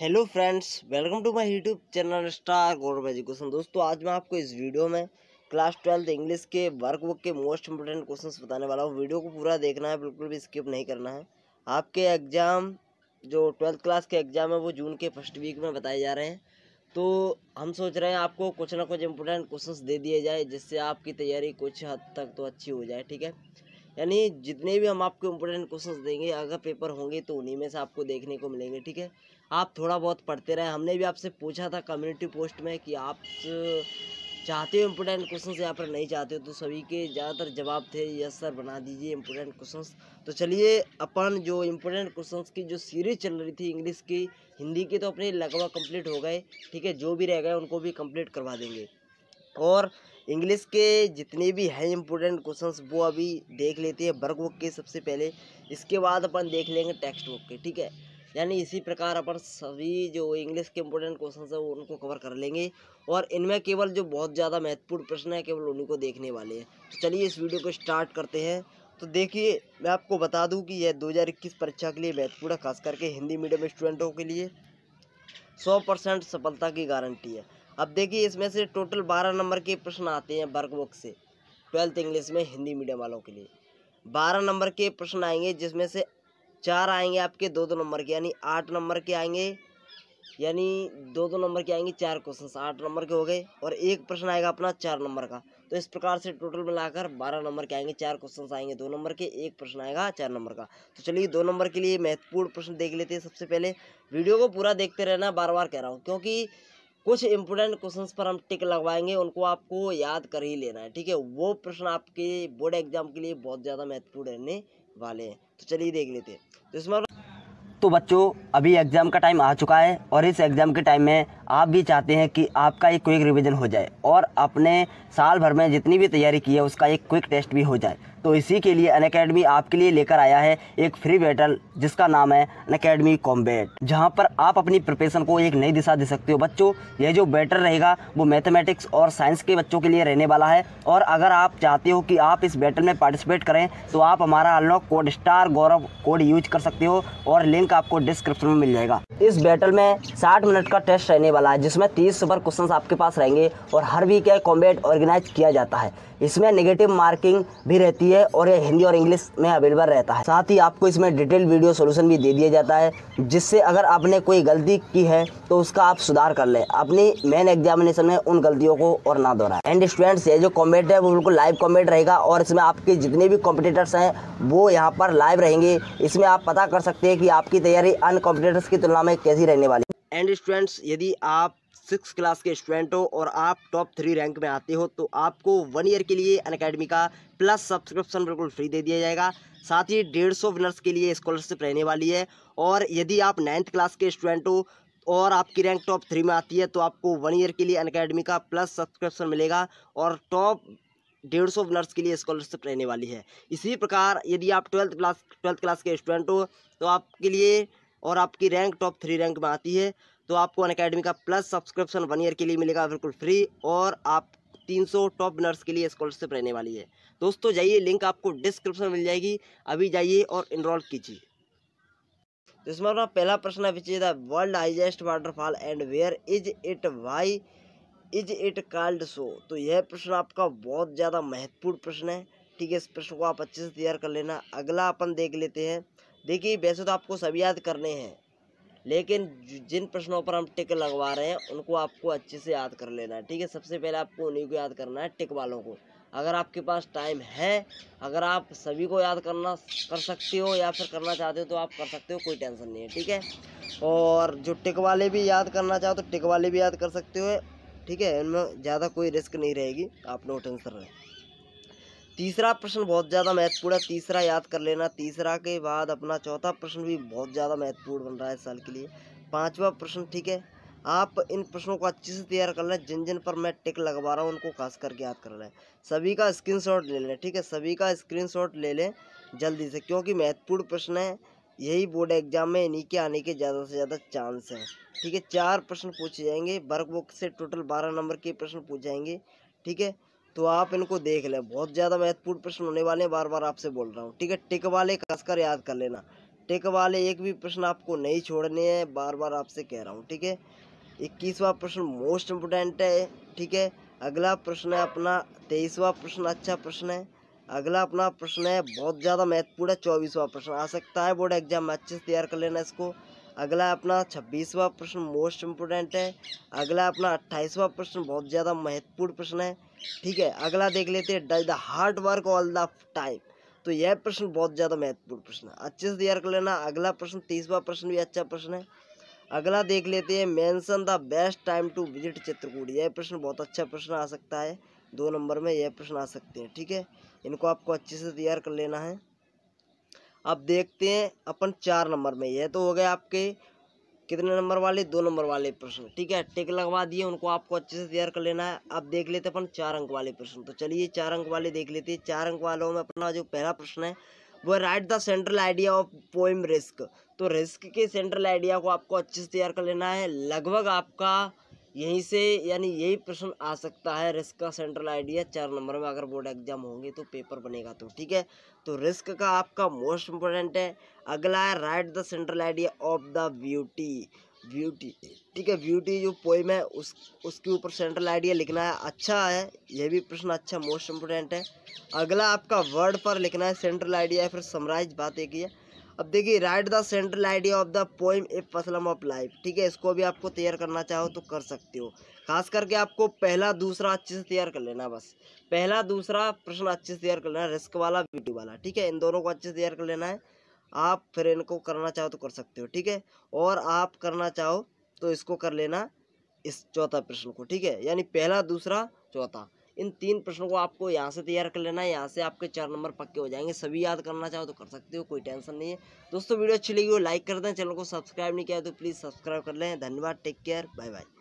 hello friends welcome to my YouTube channel star Gaurav education दोस्तों आज मैं आपको इस वीडियो में क्लास ट्वेल्थ इंग्लिश के वर्क बुक के मोस्ट इंपोर्टेंट क्वेश्चंस बताने वाला हूँ वीडियो को पूरा देखना है बिल्कुल भी स्किप नहीं करना है आपके एग्ज़ाम जो ट्वेल्थ क्लास के एग्ज़ाम है वो जून के फर्स्ट वीक में बताए जा रहे हैं तो हम सोच रहे हैं आपको कुछ ना कुछ इंपोर्टेंट क्वेश्चन दे दिए जाए जिससे आपकी तैयारी कुछ हद तक तो अच्छी हो जाए ठीक है यानी जितने भी हम आपको इम्पोर्टेंट क्वेश्चन देंगे अगर पेपर होंगे तो उन्हीं में से आपको देखने को मिलेंगे ठीक है आप थोड़ा बहुत पढ़ते रहें हमने भी आपसे पूछा था कम्युनिटी पोस्ट में कि आप चाहते हो इम्पोर्टेंट क्वेश्चन या फिर नहीं चाहते हो तो सभी के ज़्यादातर जवाब थे यस सर बना दीजिए इम्पोर्टेंट क्वेश्चंस तो चलिए अपन जो इम्पोर्टेंट क्वेश्चंस की जो सीरीज चल रही थी इंग्लिश की हिंदी की तो अपने लगभग कंप्लीट हो गए ठीक है जो भी रह गए उनको भी कंप्लीट करवा देंगे और इंग्लिश के जितने भी हैं इम्पोर्टेंट क्वेश्चंस वो अभी देख लेते हैं वर्क बुक के सबसे पहले इसके बाद अपन देख लेंगे टेक्स्ट बुक के ठीक है यानी इसी प्रकार अपन सभी जो इंग्लिश के इम्पोर्टेंट क्वेश्चन है वो उनको कवर कर लेंगे और इनमें केवल जो बहुत ज़्यादा महत्वपूर्ण प्रश्न है केवल उन्हीं को देखने वाले हैं तो चलिए इस वीडियो को स्टार्ट करते हैं तो देखिए मैं आपको बता दूं कि यह 2021 परीक्षा के लिए महत्वपूर्ण है खास करके हिंदी मीडियम स्टूडेंटों के लिए सौ परसेंट सफलता की गारंटी है अब देखिए इसमें से टोटल बारह नंबर के प्रश्न आते हैं वर्क बुक से ट्वेल्थ इंग्लिश में हिंदी मीडियम वालों के लिए बारह नंबर के प्रश्न आएंगे जिसमें से चार आएंगे आपके दो दो नंबर के यानी आठ नंबर के आएंगे यानी दो दो नंबर के आएंगे चार क्वेश्चन आठ नंबर के हो गए और एक प्रश्न आएगा अपना चार नंबर का तो इस प्रकार से टोटल मिलाकर बारह नंबर के आएंगे चार क्वेश्चन आएंगे दो नंबर के एक प्रश्न आएगा चार नंबर का तो चलिए दो नंबर के लिए महत्वपूर्ण प्रश्न देख लेते हैं सबसे पहले वीडियो को पूरा देखते रहना बार बार कह रहा हूँ क्योंकि कुछ इंपोर्टेंट क्वेश्चंस पर हम टिक लगवाएंगे उनको आपको याद कर ही लेना है ठीक है वो प्रश्न आपके बोर्ड एग्जाम के लिए बहुत ज़्यादा महत्वपूर्ण रहने वाले हैं तो चलिए देख लेते हैं तो इसमें तो बच्चों अभी एग्ज़ाम का टाइम आ चुका है और इस एग्ज़ाम के टाइम में आप भी चाहते हैं कि आपका एक क्विक रिवीजन हो जाए और अपने साल भर में जितनी भी तैयारी की है उसका एक क्विक टेस्ट भी हो जाए तो इसी के लिए अनकेडमी आपके लिए लेकर आया है एक फ्री बैटल जिसका नाम है अन अकेडमी कॉम्बैट जहाँ पर आप अपनी प्रिपरेशन को एक नई दिशा दे सकते हो बच्चों यह जो बैटल रहेगा वो मैथमेटिक्स और साइंस के बच्चों के लिए रहने वाला है और अगर आप चाहते हो कि आप इस बैटल में पार्टिसिपेट करें तो आप हमारा unlock code star Gaurav code use कर सकते हो और लिंक आपको डिस्क्रिप्शन में मिल जाएगा इस बैटल में साठ मिनट का टेस्ट रहने वाला वाला है जिसमें तीस सुपर क्वेश्चन आपके पास रहेंगे और हर वीक यह कॉम्बेट ऑर्गेनाइज किया जाता है इसमें नेगेटिव मार्किंग भी रहती है और यह हिंदी और इंग्लिश में अवेलेबल रहता है साथ ही आपको इसमें डिटेल वीडियो सोल्यूशन भी दे दिया जाता है जिससे अगर आपने कोई गलती की है तो उसका आप सुधार कर लें अपनी मेन एग्जामिनेशन में उन गलतियों को और ना दोहराएं एंड स्टूडेंट्स ये जो कॉम्बेट है वो बिल्कुल लाइव कॉम्बेट रहेगा और इसमें आपके जितने भी कॉम्पिटिटर्स हैं वो यहाँ पर लाइव रहेंगे इसमें आप पता कर सकते हैं कि आपकी तैयारी अन्य की तुलना में कैसी रहने वाली एंड स्टूडेंट्स यदि आप सिक्स क्लास के स्टूडेंट हो और आप टॉप थ्री रैंक में आते हो तो आपको वन ईयर के लिए अन अकेडमी का प्लस सब्सक्रिप्शन बिल्कुल फ्री दे दिया जाएगा साथ ही डेढ़ सौ विनर्स के लिए स्कॉलरशिप रहने वाली है और यदि आप नाइन्थ क्लास के स्टूडेंट हो और आपकी रैंक टॉप थ्री में आती है तो आपको वन ईयर के लिए अन अकेडमी का प्लस सब्सक्रिप्शन मिलेगा और टॉप डेढ़ सौ विनर्स के लिए स्कॉलरशिप रहने वाली है इसी प्रकार यदि आप ट्वेल्थ क्लास ट्वेल्थ क्लास के स्टूडेंट हो तो आपके लिए और आपकी रैंक टॉप थ्री रैंक में आती है तो आपको अन अकेडमी का प्लस सब्सक्रिप्शन वन ईयर के लिए मिलेगा बिल्कुल फ्री और आप 300 टॉप नर्स के लिए स्कॉलरशिप रहने वाली है दोस्तों जाइए लिंक आपको डिस्क्रिप्शन मिल जाएगी अभी जाइए और इनरोल कीजिए तो इसमें अपना पहला प्रश्न है which the world highest waterfall and where is it why is it called so तो यह प्रश्न आपका बहुत ज़्यादा महत्वपूर्ण प्रश्न है ठीक है इस प्रश्न को आप अच्छे से तैयार कर लेना अगला अपन देख लेते हैं देखिए वैसे तो आपको सभी याद करने हैं लेकिन जिन प्रश्नों पर हम टिक लगवा रहे हैं उनको आपको अच्छे से याद कर लेना है ठीक है सबसे पहले आपको उन्हीं को याद करना है टिक वालों को अगर आपके पास टाइम है अगर आप सभी को याद करना कर सकते हो या फिर करना चाहते हो तो आप कर सकते हो कोई टेंशन नहीं है ठीक है और जो टिक वाले भी याद करना चाहो तो टिक वाले भी याद कर सकते हो ठीक है इनमें ज़्यादा कोई रिस्क नहीं रहेगी आप नो टेंसन रहें तीसरा प्रश्न बहुत ज़्यादा महत्वपूर्ण है तीसरा याद कर लेना तीसरा के बाद अपना चौथा प्रश्न भी बहुत ज़्यादा महत्वपूर्ण बन रहा है साल के लिए पाँचवा प्रश्न ठीक है आप इन प्रश्नों को अच्छे से तैयार कर लें जिन जिन पर मैं टिक लगवा रहा हूँ उनको खास करके याद कर लें सभी का शॉट ले लें ठीक है सभी का शॉट ले लें जल्दी से क्योंकि महत्वपूर्ण प्रश्न है यही बोर्ड एग्जाम में इन्हीं के आने के ज़्यादा से ज़्यादा चांस हैं ठीक है चार प्रश्न पूछे जाएंगे बुक से टोटल बारह नंबर के प्रश्न पूछ जाएंगे ठीक है तो आप इनको देख लें बहुत ज़्यादा महत्वपूर्ण प्रश्न होने वाले हैं बार बार आपसे बोल रहा हूँ ठीक है टिक वाले कसकर याद कर लेना टिक वाले एक भी प्रश्न आपको नहीं छोड़ने हैं बार बार आपसे कह रहा हूँ ठीक है इक्कीसवा प्रश्न मोस्ट इम्पोर्टेंट है ठीक है अगला प्रश्न है अपना तेईसवा प्रश्न अच्छा प्रश्न है अगला अपना प्रश्न है बहुत ज़्यादा महत्वपूर्ण है चौबीसवा प्रश्न आ सकता है बोर्ड एग्जाम में अच्छे से तैयार कर लेना इसको अगला अपना छब्बीसवा प्रश्न मोस्ट इम्पोर्टेंट है अगला अपना अट्ठाईसवा प्रश्न बहुत ज़्यादा महत्वपूर्ण प्रश्न है ठीक है अगला देख लेते हैं does the hard work all the time तो यह प्रश्न बहुत ज़्यादा महत्वपूर्ण प्रश्न है अच्छे से तैयार कर लेना अगला प्रश्न तीसवा प्रश्न भी अच्छा प्रश्न है अगला देख लेते हैं mention the best time to visit Chitrakoot यह प्रश्न बहुत अच्छा प्रश्न आ सकता है दो नंबर में यह प्रश्न आ सकते हैं ठीक है इनको आपको अच्छे से तैयार कर लेना है अब देखते हैं अपन चार नंबर में यह तो हो गए आपके कितने नंबर वाले दो नंबर वाले प्रश्न ठीक है टिक लगवा दिए उनको आपको अच्छे से तैयार कर लेना है अब देख लेते अपन चार अंक वाले प्रश्न तो चलिए चार अंक वाले देख लेते हैं चार अंक वालों में अपना जो पहला प्रश्न है वो write the central idea of poem risk तो रिस्क के सेंट्रल आइडिया को आपको अच्छे से तैयार कर लेना है लगभग आपका यहीं से यानी यही प्रश्न आ सकता है रिस्क का सेंट्रल आइडिया चार नंबर में अगर बोर्ड एग्जाम होंगे तो पेपर बनेगा तो ठीक है तो रिस्क का आपका मोस्ट इम्पोर्टेंट है अगला है write the central idea of the beauty beauty ठीक है ब्यूटी जो पोइम है उस उसके ऊपर सेंट्रल आइडिया लिखना है अच्छा है यह भी प्रश्न अच्छा मोस्ट इम्पोर्टेंट है अगला आपका वर्ड पर लिखना है सेंट्रल आइडिया फिर समराइज बात एक ही है अब देखिए write the central idea of the poem a psalm of life ठीक है इसको भी आपको तैयार करना चाहो तो कर सकते हो खास करके आपको पहला दूसरा अच्छे से तैयार कर लेना बस पहला दूसरा प्रश्न अच्छे से तैयार कर लेना रिस्क वाला वीडियो वाला ठीक है इन दोनों को अच्छे से तैयार कर लेना है आप फिर इनको करना चाहो तो कर सकते हो ठीक है और आप करना चाहो तो इसको कर लेना इस चौथा प्रश्न को ठीक है यानी पहला दूसरा चौथा इन तीन प्रश्नों को आपको यहाँ से तैयार कर लेना है यहाँ से आपके चार नंबर पक्के हो जाएंगे सभी याद करना चाहो तो कर सकते हो कोई टेंशन नहीं है दोस्तों वीडियो अच्छी लगी हो लाइक कर दें चैनल को सब्सक्राइब नहीं किया तो प्लीज़ सब्सक्राइब कर लें धन्यवाद टेक केयर बाय बाय